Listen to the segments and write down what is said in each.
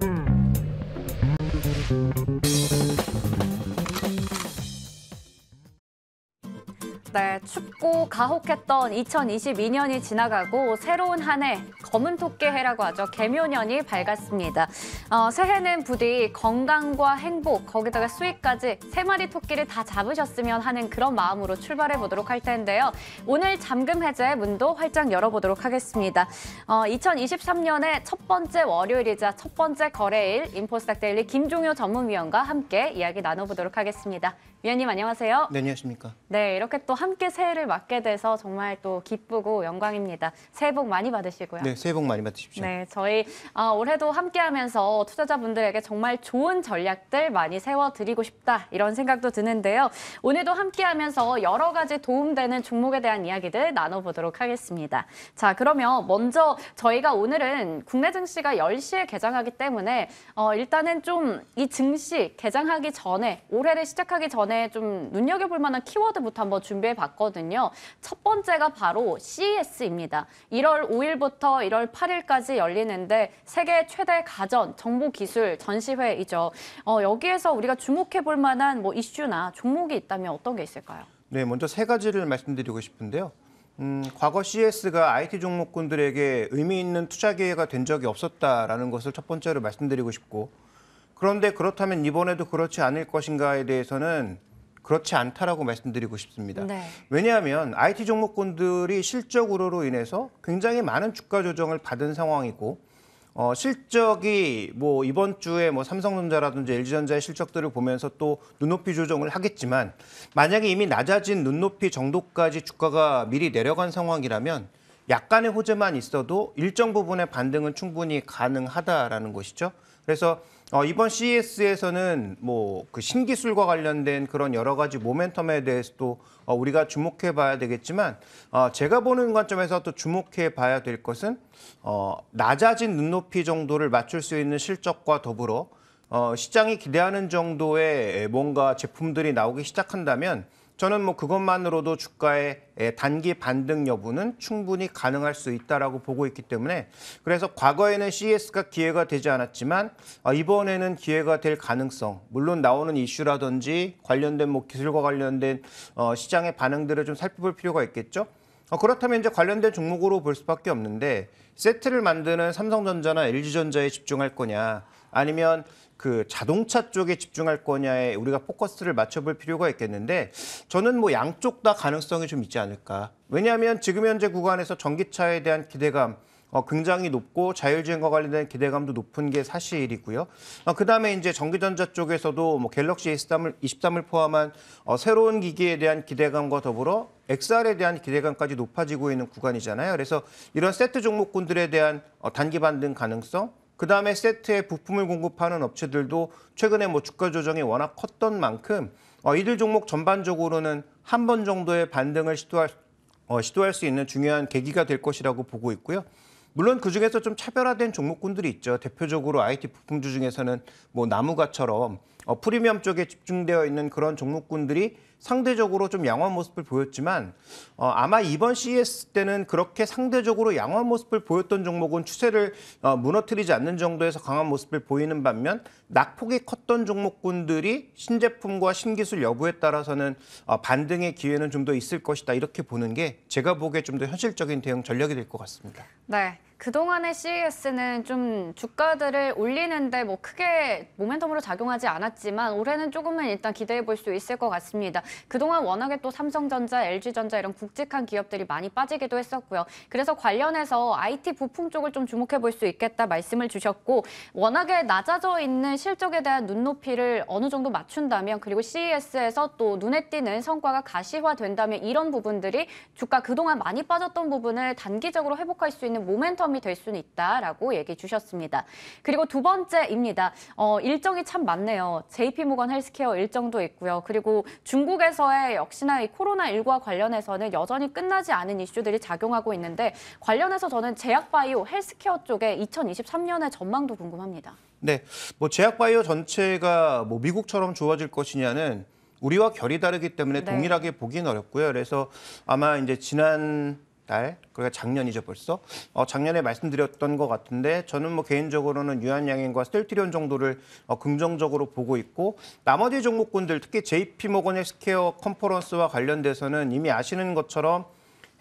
Thank hmm. 네, 춥고 가혹했던 2022년이 지나가고 새로운 한 해 검은 토끼 해라고 하죠. 개묘년이 밝았습니다. 어, 새해는 부디 건강과 행복, 거기다가 수익까지 세 마리 토끼를 다 잡으셨으면 하는 그런 마음으로 출발해 보도록 할 텐데요. 오늘 잠금 해제 문도 활짝 열어보도록 하겠습니다. 어, 2023년의 첫 번째 월요일이자 첫 번째 거래일 인포스닥 데일리 김종효 전문위원과 함께 이야기 나눠보도록 하겠습니다. 위원님 안녕하세요. 네, 안녕하십니까. 네, 이렇게 또 함께 새해를 맞게 돼서 정말 또 기쁘고 영광입니다. 새해 복 많이 받으시고요. 네, 새해 복 많이 받으십시오. 네, 저희 어, 올해도 함께하면서 투자자분들에게 정말 좋은 전략들 많이 세워드리고 싶다 이런 생각도 드는데요. 오늘도 함께하면서 여러 가지 도움되는 종목에 대한 이야기들 나눠보도록 하겠습니다. 자, 그러면 먼저 저희가 오늘은 국내 증시가 10시에 개장하기 때문에 어, 일단은 좀 이 증시 개장하기 전에 올해를 시작하기 전에 좀 눈여겨볼 만한 키워드부터 한번 준비해 봤거든요. 첫 번째가 바로 CES입니다. 1월 5일부터 1월 8일까지 열리는데 세계 최대 가전 정보기술 전시회이죠. 어, 여기에서 우리가 주목해 볼 만한 뭐 이슈나 종목이 있다면 어떤 게 있을까요? 네, 먼저 세 가지를 말씀드리고 싶은데요. 음, 과거 CS가 e IT 종목군들에게 의미 있는 투자 기회가 된 적이 없었다라는 것을 첫 번째로 말씀드리고 싶고 그런데 그렇다면 이번에도 그렇지 않을 것인가에 대해서는 그렇지 않다라고 말씀드리고 싶습니다. 네. 왜냐하면 IT 종목군들이 실적으로로 인해서 굉장히 많은 주가 조정을 받은 상황이고 어, 실적이 뭐 이번 주에 뭐 삼성전자라든지 LG전자의 실적들을 보면서 또 눈높이 조정을 하겠지만 만약에 이미 낮아진 눈높이 정도까지 주가가 미리 내려간 상황이라면 약간의 호재만 있어도 일정 부분의 반등은 충분히 가능하다라는 것이죠. 그래서 어, 이번 CES에서는 뭐 그 신기술과 관련된 그런 여러 가지 모멘텀에 대해서도 어, 우리가 주목해 봐야 되겠지만 어, 제가 보는 관점에서 또 주목해 봐야 될 것은 어, 낮아진 눈높이 정도를 맞출 수 있는 실적과 더불어 어, 시장이 기대하는 정도의 뭔가 제품들이 나오기 시작한다면 저는 뭐 그것만으로도 주가의 단기 반등 여부는 충분히 가능할 수 있다라고 보고 있기 때문에 그래서 과거에는 CS가 기회가 되지 않았지만 어, 이번에는 기회가 될 가능성 물론 나오는 이슈라든지 관련된 뭐 기술과 관련된 어, 시장의 반응들을 좀 살펴볼 필요가 있겠죠. 어, 그렇다면 이제 관련된 종목으로 볼 수밖에 없는데 세트를 만드는 삼성전자나 LG전자에 집중할 거냐 아니면 그 자동차 쪽에 집중할 거냐에 우리가 포커스를 맞춰볼 필요가 있겠는데 저는 뭐 양쪽 다 가능성이 좀 있지 않을까. 왜냐하면 지금 현재 구간에서 전기차에 대한 기대감 어, 굉장히 높고 자율주행과 관련된 기대감도 높은 게 사실이고요. 어, 그다음에 이제 전기전자 쪽에서도 뭐 갤럭시 s 3을 23을 포함한 어, 새로운 기기에 대한 기대감과 더불어 XR에 대한 기대감까지 높아지고 있는 구간이잖아요. 그래서 이런 세트 종목군들에 대한 어, 단기 반등 가능성 그 다음에 세트에 부품을 공급하는 업체들도 최근에 뭐 주가 조정이 워낙 컸던 만큼 어, 이들 종목 전반적으로는 한 번 정도의 반등을 시도할, 어, 시도할 수 있는 중요한 계기가 될 것이라고 보고 있고요. 물론 그중에서 좀 차별화된 종목군들이 있죠. 대표적으로 IT 부품주 중에서는 뭐 나무가처럼 어, 프리미엄 쪽에 집중되어 있는 그런 종목군들이 상대적으로 좀 양호한 모습을 보였지만 어, 아마 이번 CES 때는 그렇게 상대적으로 양호한 모습을 보였던 종목은 추세를 어, 무너뜨리지 않는 정도에서 강한 모습을 보이는 반면 낙폭이 컸던 종목군들이 신제품과 신기술 여부에 따라서는 어, 반등의 기회는 좀 더 있을 것이다 이렇게 보는 게 제가 보기에 좀 더 현실적인 대응 전략이 될 것 같습니다. 네. 그동안의 CES는 좀 주가들을 올리는데 뭐 크게 모멘텀으로 작용하지 않았지만 올해는 조금은 일단 기대해 볼 수 있을 것 같습니다. 그동안 워낙에 또 삼성전자, LG전자 이런 굵직한 기업들이 많이 빠지기도 했었고요. 그래서 관련해서 IT 부품 쪽을 좀 주목해 볼 수 있겠다 말씀을 주셨고 워낙에 낮아져 있는 실적에 대한 눈높이를 어느 정도 맞춘다면 그리고 CES에서 또 눈에 띄는 성과가 가시화된다면 이런 부분들이 주가 그동안 많이 빠졌던 부분을 단기적으로 회복할 수 있는 모멘텀 시험이 될 수는 있다라고 얘기해 주셨습니다. 그리고 두 번째입니다. 어, 일정이 참 많네요. JP 모건 헬스케어 일정도 있고요. 그리고 중국에서의 역시나 이 코로나19와 관련해서는 여전히 끝나지 않은 이슈들이 작용하고 있는데 관련해서 저는 제약바이오 헬스케어 쪽에 2023년의 전망도 궁금합니다. 네, 뭐 제약바이오 전체가 뭐 미국처럼 좋아질 것이냐는 우리와 결이 다르기 때문에 네. 동일하게 보기는 어렵고요. 그래서 아마 이제 지난 달, 그러니까 작년이죠 벌써. 어, 작년에 말씀드렸던 것 같은데 저는 뭐 개인적으로는 유한양행과 셀트리온 정도를 어, 긍정적으로 보고 있고 나머지 종목군들 특히 JP모건 헬스케어 컨퍼런스와 관련돼서는 이미 아시는 것처럼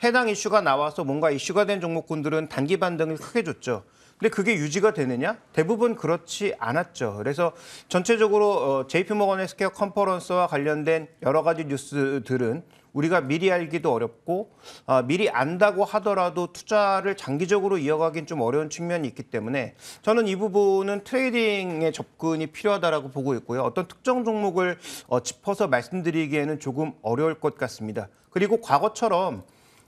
해당 이슈가 나와서 뭔가 이슈가 된 종목군들은 단기 반등을 크게 줬죠. 근데 그게 유지가 되느냐? 대부분 그렇지 않았죠. 그래서 전체적으로 어, JP모건 헬스케어 컨퍼런스와 관련된 여러 가지 뉴스들은 우리가 미리 알기도 어렵고 아, 미리 안다고 하더라도 투자를 장기적으로 이어가긴 좀 어려운 측면이 있기 때문에 저는 이 부분은 트레이딩의 접근이 필요하다라고 보고 있고요. 어떤 특정 종목을 어, 짚어서 말씀드리기에는 조금 어려울 것 같습니다. 그리고 과거처럼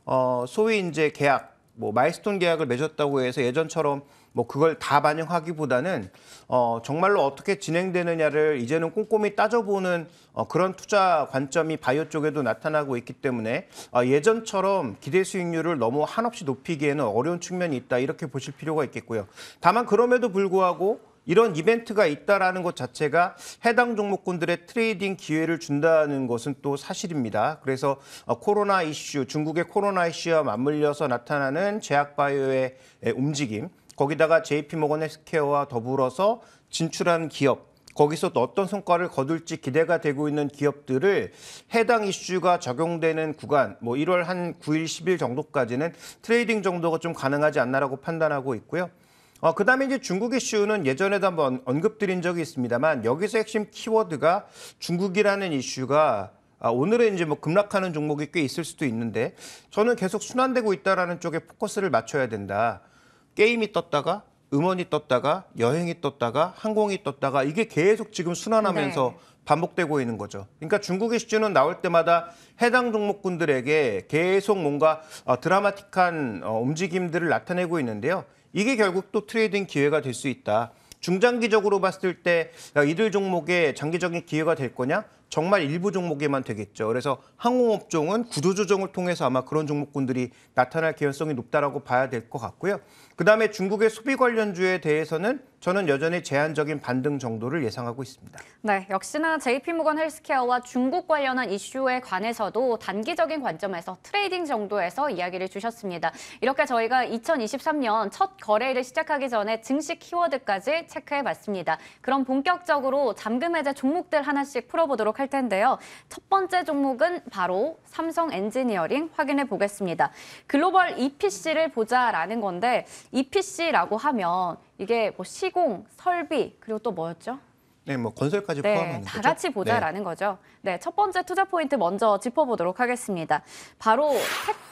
어, 소위 이제 계약 뭐 마일스톤 계약을 맺었다고 해서 예전처럼 뭐 그걸 다 반영하기보다는 어 정말로 어떻게 진행되느냐를 이제는 꼼꼼히 따져보는 어 그런 투자 관점이 바이오 쪽에도 나타나고 있기 때문에 어 예전처럼 기대 수익률을 너무 한없이 높이기에는 어려운 측면이 있다 이렇게 보실 필요가 있겠고요. 다만 그럼에도 불구하고 이런 이벤트가 있다라는 것 자체가 해당 종목군들의 트레이딩 기회를 준다는 것은 또 사실입니다. 그래서 어, 코로나 이슈, 중국의 코로나 이슈와 맞물려서 나타나는 제약바이오의 움직임, 거기다가 JP모건 헬스케어와 더불어서 진출한 기업, 거기서 또 어떤 성과를 거둘지 기대가 되고 있는 기업들을 해당 이슈가 적용되는 구간 뭐 1월 한 9일 10일 정도까지는 트레이딩 정도가 좀 가능하지 않나라고 판단하고 있고요. 어, 그 다음에 이제 중국 이슈는 예전에도 한번 언급드린 적이 있습니다만 여기서 핵심 키워드가 중국이라는 이슈가 아, 오늘은 이제 뭐 급락하는 종목이 꽤 있을 수도 있는데 저는 계속 순환되고 있다라는 쪽에 포커스를 맞춰야 된다. 게임이 떴다가 음원이 떴다가 여행이 떴다가 항공이 떴다가 이게 계속 지금 순환하면서 네. 반복되고 있는 거죠. 그러니까 중국 의시주는 나올 때마다 해당 종목군들에게 계속 뭔가 어, 드라마틱한 어, 움직임들을 나타내고 있는데요. 이게 결국 또 트레이딩 기회가 될 수 있다. 중장기적으로 봤을 때 이들 종목에 장기적인 기회가 될 거냐? 정말 일부 종목에만 되겠죠. 그래서 항공업종은 구조조정을 통해서 아마 그런 종목군들이 나타날 개연성이 높다라고 봐야 될 것 같고요. 그다음에 중국의 소비 관련주에 대해서는 저는 여전히 제한적인 반등 정도를 예상하고 있습니다. 네, 역시나 JP모건 헬스케어와 중국 관련한 이슈에 관해서도 단기적인 관점에서 트레이딩 정도에서 이야기를 주셨습니다. 이렇게 저희가 2023년 첫 거래를 시작하기 전에 증시 키워드까지 체크해봤습니다. 그럼 본격적으로 잠금해제 종목들 하나씩 풀어보도록 할 텐데요. 첫 번째 종목은 바로 삼성 엔지니어링 확인해 보겠습니다. 글로벌 EPC를 보자라는 건데 EPC라고 하면 이게 뭐 시공, 설비, 그리고 또 뭐였죠? 네, 뭐 건설까지 네, 포함하는 다 거죠? 같이 보자라는 네. 거죠. 네, 첫 번째 투자 포인트 먼저 짚어보도록 하겠습니다. 바로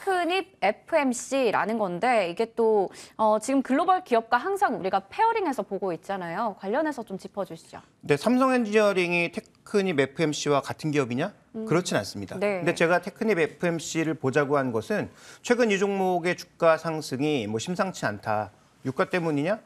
테크닙 FMC라는 건데 이게 또 어, 지금 글로벌 기업과 항상 우리가 페어링해서 보고 있잖아요. 관련해서 좀 짚어주시죠. 네, 삼성엔지니어링이 테크닙 FMC와 같은 기업이냐? 음. 그렇진 않습니다. 네. 근데 제가 테크닙 FMC를 보자고 한 것은 최근 이 종목의 주가 상승이 뭐 심상치 않다. 유가 때문이냐?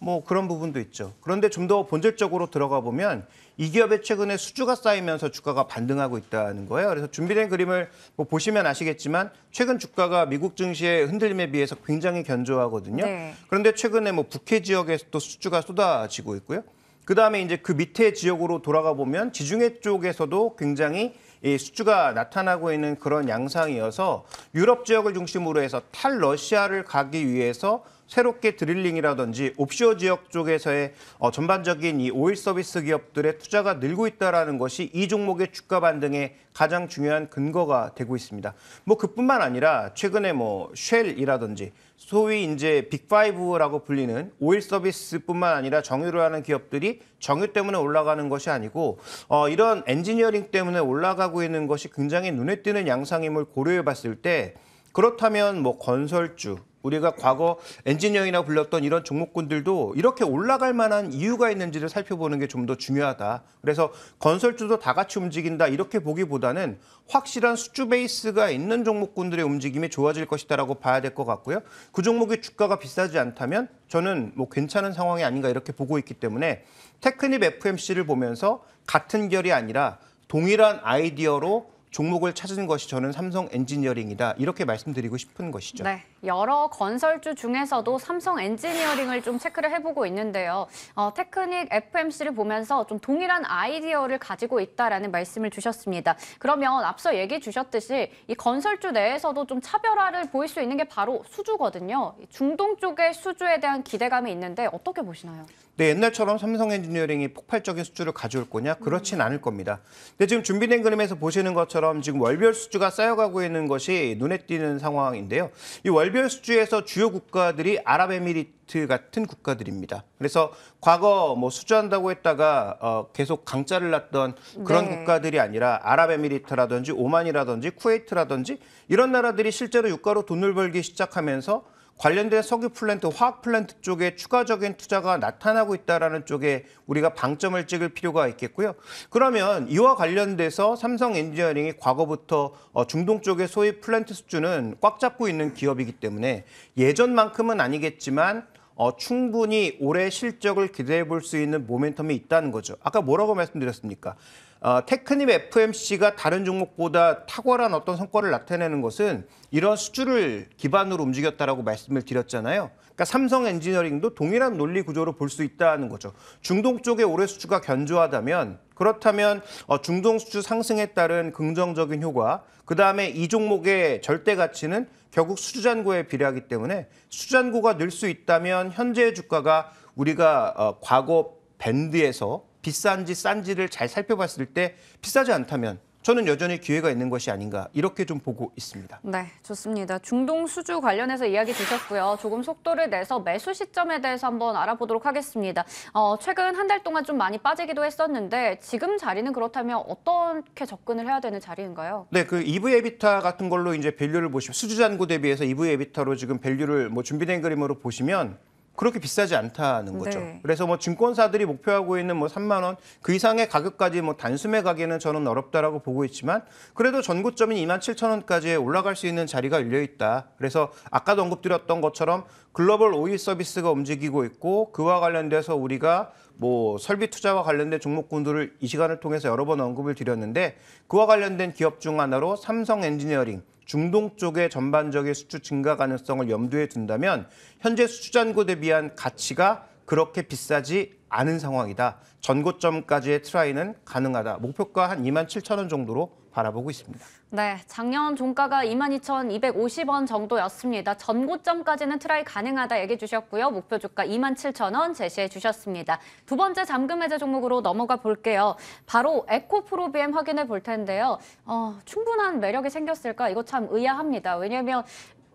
뭐 그런 부분도 있죠. 그런데 좀 더 본질적으로 들어가 보면 이 기업의 최근에 수주가 쌓이면서 주가가 반등하고 있다는 거예요. 그래서 준비된 그림을 뭐 보시면 아시겠지만 최근 주가가 미국 증시의 흔들림에 비해서 굉장히 견조하거든요. 네. 그런데 최근에 뭐 북해 지역에서도 수주가 쏟아지고 있고요. 그 다음에 이제 그 밑에 지역으로 돌아가 보면 지중해 쪽에서도 굉장히 이 수주가 나타나고 있는 그런 양상이어서 유럽 지역을 중심으로 해서 탈 러시아를 가기 위해서 새롭게 드릴링이라든지 옵쇼 지역 쪽에서의 어, 전반적인 이 오일 서비스 기업들의 투자가 늘고 있다는 것이 이 종목의 주가 반등에 가장 중요한 근거가 되고 있습니다. 뭐 그뿐만 아니라 최근에 뭐 쉘이라든지 소위 이제 빅5라고 불리는 오일 서비스뿐만 아니라 정유를 하는 기업들이 정유 때문에 올라가는 것이 아니고 어, 이런 엔지니어링 때문에 올라가고 있는 것이 굉장히 눈에 띄는 양상임을 고려해 봤을 때 그렇다면 뭐 건설주, 우리가 과거 엔지니어이라고 불렸던 이런 종목군들도 이렇게 올라갈 만한 이유가 있는지를 살펴보는 게 좀 더 중요하다. 그래서 건설주도 다 같이 움직인다 이렇게 보기보다는 확실한 수주 베이스가 있는 종목군들의 움직임이 좋아질 것이다라고 봐야 될 것 같고요. 그 종목의 주가가 비싸지 않다면 저는 뭐 괜찮은 상황이 아닌가 이렇게 보고 있기 때문에 테크닙 FMC를 보면서 같은 결이 아니라 동일한 아이디어로 종목을 찾은 것이 저는 삼성 엔지니어링이다 이렇게 말씀드리고 싶은 것이죠. 네, 여러 건설주 중에서도 삼성 엔지니어링을 좀 체크를 해보고 있는데요. 어, 테크닉 FMC를 보면서 좀 동일한 아이디어를 가지고 있다라는 말씀을 주셨습니다. 그러면 앞서 얘기 주셨듯이 이 건설주 내에서도 좀 차별화를 보일 수 있는 게 바로 수주거든요. 중동 쪽의 수주에 대한 기대감이 있는데 어떻게 보시나요? 근데 네, 옛날처럼 삼성 엔지니어링이 폭발적인 수주를 가져올 거냐? 그렇진 음. 않을 겁니다. 근데 지금 준비된 그림에서 보시는 것처럼 지금 월별 수주가 쌓여가고 있는 것이 눈에 띄는 상황인데요. 이 월별 수주에서 주요 국가들이 아랍에미리트 같은 국가들입니다. 그래서 과거 뭐 수주한다고 했다가 어 계속 강자를 났던 그런 네. 국가들이 아니라 아랍에미리트라든지 오만이라든지 쿠웨이트라든지 이런 나라들이 실제로 유가로 돈을 벌기 시작하면서 관련된 석유 플랜트, 화학 플랜트 쪽에 추가적인 투자가 나타나고 있다는 쪽에 우리가 방점을 찍을 필요가 있겠고요. 그러면 이와 관련돼서 삼성 엔지니어링이 과거부터 어, 중동 쪽의 소위 플랜트 수주는 꽉 잡고 있는 기업이기 때문에 예전만큼은 아니겠지만 어, 충분히 올해 실적을 기대해 볼 수 있는 모멘텀이 있다는 거죠. 아까 뭐라고 말씀드렸습니까? 어, 테크님 FMC가 다른 종목보다 탁월한 어떤 성과를 나타내는 것은 이런 수주를 기반으로 움직였다라고 말씀을 드렸잖아요. 그러니까 삼성 엔지니어링도 동일한 논리 구조로 볼 수 있다는 거죠. 중동 쪽의 올해 수주가 견조하다면 그렇다면 어, 중동 수주 상승에 따른 긍정적인 효과, 그다음에 이 종목의 절대 가치는 결국 수주잔고에 비례하기 때문에 수주잔고가 늘 수 있다면 현재의 주가가 우리가 어, 과거 밴드에서 비싼지 싼지를 잘 살펴봤을 때 비싸지 않다면 저는 여전히 기회가 있는 것이 아닌가 이렇게 좀 보고 있습니다. 네, 좋습니다. 중동 수주 관련해서 이야기 주셨고요. 조금 속도를 내서 매수 시점에 대해서 한번 알아보도록 하겠습니다. 어, 최근 한 달 동안 좀 많이 빠지기도 했었는데 지금 자리는 그렇다면 어떻게 접근을 해야 되는 자리인가요? 네, 그 EV 에비타 같은 걸로 이제 밸류를 보시면 수주 잔고 대비해서 EV 에비타로 지금 밸류를 뭐 준비된 그림으로 보시면 그렇게 비싸지 않다는 거죠. 네. 그래서 뭐 증권사들이 목표하고 있는 뭐 3만 원 그 이상의 가격까지 뭐 단숨에 가기는 저는 어렵다라고 보고 있지만 그래도 전고점인 2만 7천 원까지 올라갈 수 있는 자리가 열려 있다. 그래서 아까도 언급드렸던 것처럼 글로벌 오일 서비스가 움직이고 있고 그와 관련돼서 우리가 뭐 설비 투자와 관련된 종목군들을 이 시간을 통해서 여러 번 언급을 드렸는데 그와 관련된 기업 중 하나로 삼성 엔지니어링 중동 쪽의 전반적인 수출 증가 가능성을 염두에 둔다면 현재 수출 잔고 대비한 가치가 그렇게 비싸지 않은 상황이다. 전고점까지의 트라이는 가능하다. 목표가 한 2만 7천 원 정도로 바라보고 있습니다. 네, 작년 종가가 22,250원 정도였습니다. 전고점까지는 트라이 가능하다 얘기해 주셨고요. 목표 주가 27,000원 제시해 주셨습니다. 두 번째 잠금 해제 종목으로 넘어가 볼게요. 바로 에코프로비엠 확인해 볼 텐데요. 어, 충분한 매력이 생겼을까? 이거 참 의아합니다. 왜냐하면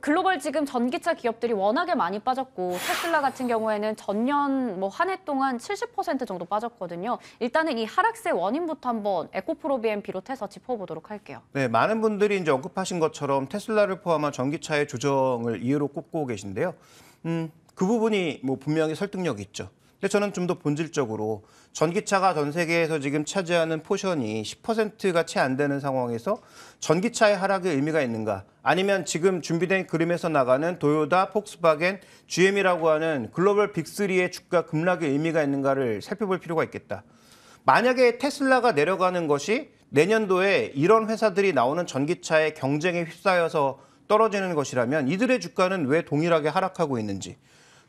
글로벌 지금 전기차 기업들이 워낙에 많이 빠졌고 테슬라 같은 경우에는 전년 뭐 한 해 동안 70% 정도 빠졌거든요. 일단은 이 하락세 원인부터 한번 에코프로비엠 비롯해서 짚어보도록 할게요. 네, 많은 분들이 이제 언급하신 것처럼 테슬라를 포함한 전기차의 조정을 이유로 꼽고 계신데요. 음, 그 부분이 뭐 분명히 설득력이 있죠. 근데 저는 좀 더 본질적으로 전기차가 전 세계에서 지금 차지하는 포션이 10%가 채 안 되는 상황에서 전기차의 하락의 의미가 있는가? 아니면 지금 준비된 그림에서 나가는 도요다, 폭스바겐, GM이라고 하는 글로벌 빅3의 주가 급락의 의미가 있는가를 살펴볼 필요가 있겠다. 만약에 테슬라가 내려가는 것이 내년도에 이런 회사들이 나오는 전기차의 경쟁에 휩싸여서 떨어지는 것이라면 이들의 주가는 왜 동일하게 하락하고 있는지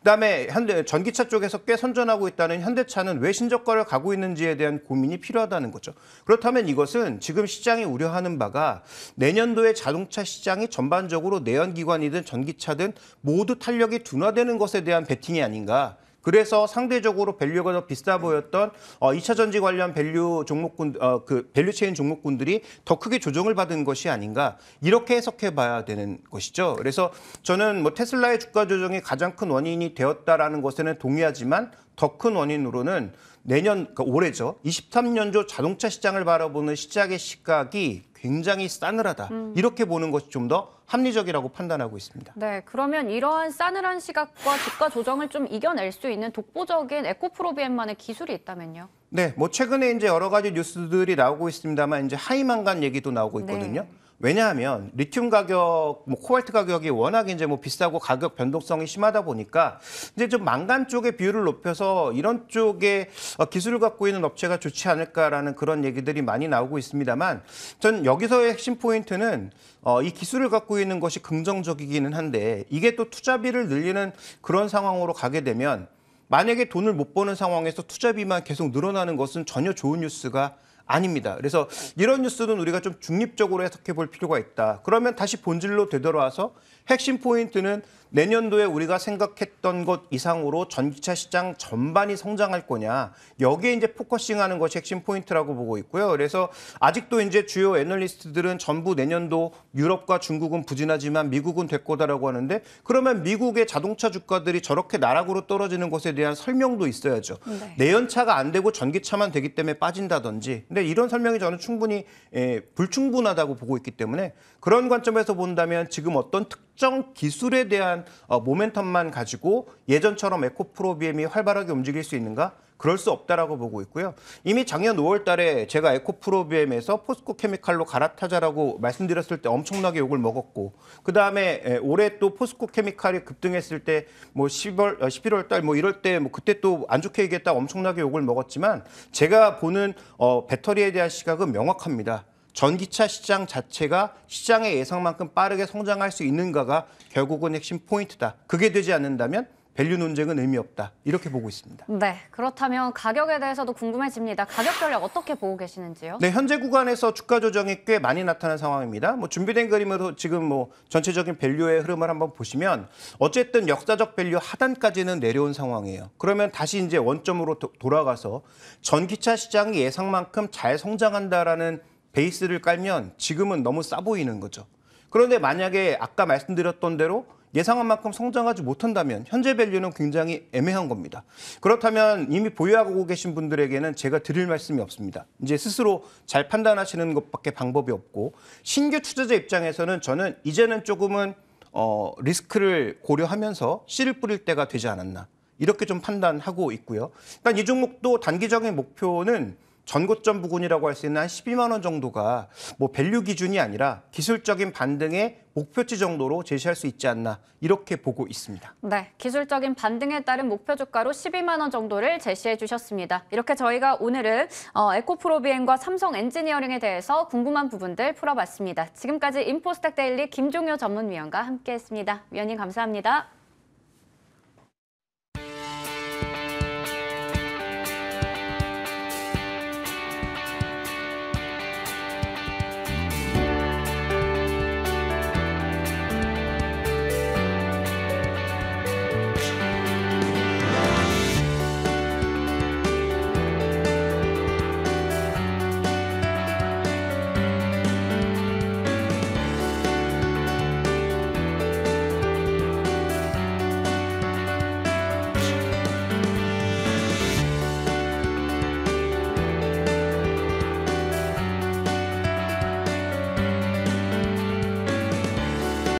그다음에 현대 전기차 쪽에서 꽤 선전하고 있다는 현대차는 왜 신저가를 가고 있는지에 대한 고민이 필요하다는 거죠. 그렇다면 이것은 지금 시장이 우려하는 바가 내년도에 자동차 시장이 전반적으로 내연기관이든 전기차든 모두 탄력이 둔화되는 것에 대한 베팅이 아닌가 그래서 상대적으로 밸류가 더 비싸 보였던 어, 2차 전지 관련 밸류 종목군 어, 그 밸류 체인 종목군들이 더 크게 조정을 받은 것이 아닌가 이렇게 해석해 봐야 되는 것이죠. 그래서 저는 뭐 테슬라의 주가 조정이 가장 큰 원인이 되었다라는 것에는 동의하지만 더큰 원인으로는 내년 그러니까 올해죠 23년조 자동차 시장을 바라보는 시작의 시각이 굉장히 싸늘하다 음. 이렇게 보는 것이 좀 더 합리적이라고 판단하고 있습니다. 네, 그러면 이러한 싸늘한 시각과 주가 조정을 좀 이겨낼 수 있는 독보적인 에코프로비엠만의 기술이 있다면요? 네, 뭐 최근에 이제 여러 가지 뉴스들이 나오고 있습니다만 이제 하이망간 얘기도 나오고 네. 있거든요. 네. 왜냐하면 리튬 가격, 뭐 코발트 가격이 워낙 이제 뭐 비싸고 가격 변동성이 심하다 보니까 이제 좀 망간 쪽의 비율을 높여서 이런 쪽에 어, 기술을 갖고 있는 업체가 좋지 않을까라는 그런 얘기들이 많이 나오고 있습니다만 전 여기서의 핵심 포인트는 어, 이 기술을 갖고 있는 것이 긍정적이기는 한데 이게 또 투자비를 늘리는 그런 상황으로 가게 되면 만약에 돈을 못 버는 상황에서 투자비만 계속 늘어나는 것은 전혀 좋은 뉴스가 아닙니다. 그래서 이런 뉴스는 우리가 좀 중립적으로 해석해 볼 필요가 있다. 그러면 다시 본질로 되돌아와서 핵심 포인트는 내년도에 우리가 생각했던 것 이상으로 전기차 시장 전반이 성장할 거냐 여기에 이제 포커싱하는 것이 핵심 포인트라고 보고 있고요. 그래서 아직도 이제 주요 애널리스트들은 전부 내년도 유럽과 중국은 부진하지만 미국은 됐고다라고 하는데 그러면 미국의 자동차 주가들이 저렇게 나락으로 떨어지는 것에 대한 설명도 있어야죠. 네. 내연차가 안 되고 전기차만 되기 때문에 빠진다든지. 근데 이런 설명이 저는 충분히 예, 불충분하다고 보고 있기 때문에 그런 관점에서 본다면 지금 어떤 특 특정 기술에 대한 어, 모멘텀만 가지고 예전처럼 에코프로비엠이 활발하게 움직일 수 있는가? 그럴 수 없다라고 보고 있고요. 이미 작년 5월 달에 제가 에코프로비엠에서 포스코 케미칼로 갈아타자라고 말씀드렸을 때 엄청나게 욕을 먹었고 그다음에 올해 또 포스코 케미칼이 급등했을 때 뭐 10월 11월 어, 달뭐 이럴 때 뭐 그때 또 안 좋게 얘기했다 엄청나게 욕을 먹었지만 제가 보는 어 배터리에 대한 시각은 명확합니다. 전기차 시장 자체가 시장의 예상만큼 빠르게 성장할 수 있는가가 결국은 핵심 포인트다. 그게 되지 않는다면 밸류 논쟁은 의미 없다. 이렇게 보고 있습니다. 네, 그렇다면 가격에 대해서도 궁금해집니다. 가격 전략 어떻게 보고 계시는지요? 네, 현재 구간에서 주가 조정이 꽤 많이 나타난 상황입니다. 뭐 준비된 그림으로 지금 뭐 전체적인 밸류의 흐름을 한번 보시면 어쨌든 역사적 밸류 하단까지는 내려온 상황이에요. 그러면 다시 이제 원점으로 도, 돌아가서 전기차 시장이 예상만큼 잘 성장한다라는 베이스를 깔면 지금은 너무 싸 보이는 거죠. 그런데 만약에 아까 말씀드렸던 대로 예상한 만큼 성장하지 못한다면 현재 밸류는 굉장히 애매한 겁니다. 그렇다면 이미 보유하고 계신 분들에게는 제가 드릴 말씀이 없습니다. 이제 스스로 잘 판단하시는 것밖에 방법이 없고 신규 투자자 입장에서는 저는 이제는 조금은 어, 리스크를 고려하면서 씨를 뿌릴 때가 되지 않았나 이렇게 좀 판단하고 있고요. 일단 그러니까 이 종목도 단기적인 목표는 전고점 부근이라고 할 수 있는 한 12만 원 정도가 뭐 밸류 기준이 아니라 기술적인 반등의 목표치 정도로 제시할 수 있지 않나 이렇게 보고 있습니다. 네, 기술적인 반등에 따른 목표 주가로 12만 원 정도를 제시해 주셨습니다. 이렇게 저희가 오늘은 어, 에코프로비엠과 삼성 엔지니어링에 대해서 궁금한 부분들 풀어봤습니다. 지금까지 인포스탁 데일리 김종효 전문위원과 함께했습니다. 위원님 감사합니다.